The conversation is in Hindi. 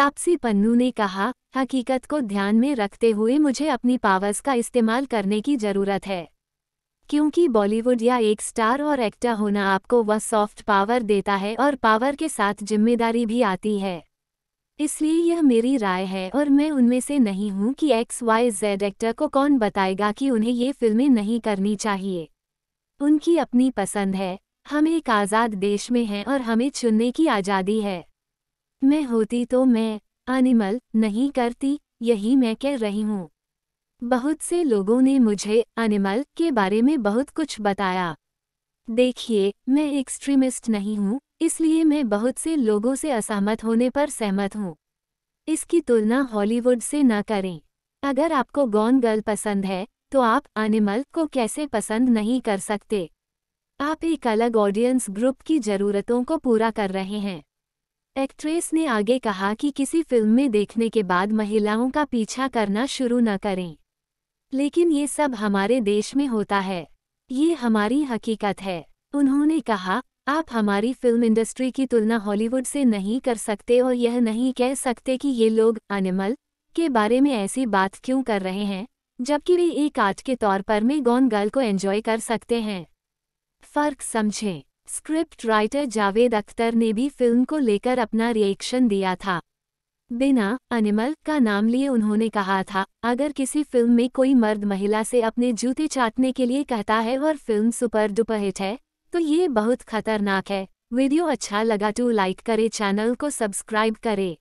तापसी पन्नू ने कहा हकीकत को ध्यान में रखते हुए मुझे अपनी पावर्स का इस्तेमाल करने की ज़रूरत है क्योंकि बॉलीवुड या एक स्टार और एक्टर होना आपको वह सॉफ्ट पावर देता है और पावर के साथ जिम्मेदारी भी आती है इसलिए यह मेरी राय है और मैं उनमें से नहीं हूं कि एक्स वाई जेड एक्टर को कौन बताएगा कि उन्हें ये फिल्में नहीं करनी चाहिए उनकी अपनी पसंद है हम एक आज़ाद देश में हैं और हमें चुनने की आज़ादी है मैं होती तो मैं एनिमल नहीं करती यही मैं कह रही हूँ बहुत से लोगों ने मुझे एनिमल के बारे में बहुत कुछ बताया देखिए मैं एक्सट्रीमिस्ट नहीं हूँ इसलिए मैं बहुत से लोगों से असहमत होने पर सहमत हूँ इसकी तुलना हॉलीवुड से न करें अगर आपको गॉन गर्ल पसंद है तो आप एनिमल को कैसे पसंद नहीं कर सकते आप एक अलग ऑडियंस ग्रुप की ज़रूरतों को पूरा कर रहे हैं एक्ट्रेस ने आगे कहा कि किसी फिल्म में देखने के बाद महिलाओं का पीछा करना शुरू न करें लेकिन ये सब हमारे देश में होता है ये हमारी हकीकत है उन्होंने कहा आप हमारी फिल्म इंडस्ट्री की तुलना हॉलीवुड से नहीं कर सकते और यह नहीं कह सकते कि ये लोग एनिमल के बारे में ऐसी बात क्यों कर रहे हैं जबकि वे एक आर्ट के तौर पर में गॉन गर्ल को एंजॉय कर सकते हैं फ़र्क समझें स्क्रिप्ट राइटर जावेद अख्तर ने भी फिल्म को लेकर अपना रिएक्शन दिया था बिना एनिमल का नाम लिए उन्होंने कहा था अगर किसी फिल्म में कोई मर्द महिला से अपने जूते चाटने के लिए कहता है और फिल्म सुपर डुपर हिट है तो ये बहुत खतरनाक है वीडियो अच्छा लगा तो लाइक करे चैनल को सब्सक्राइब करे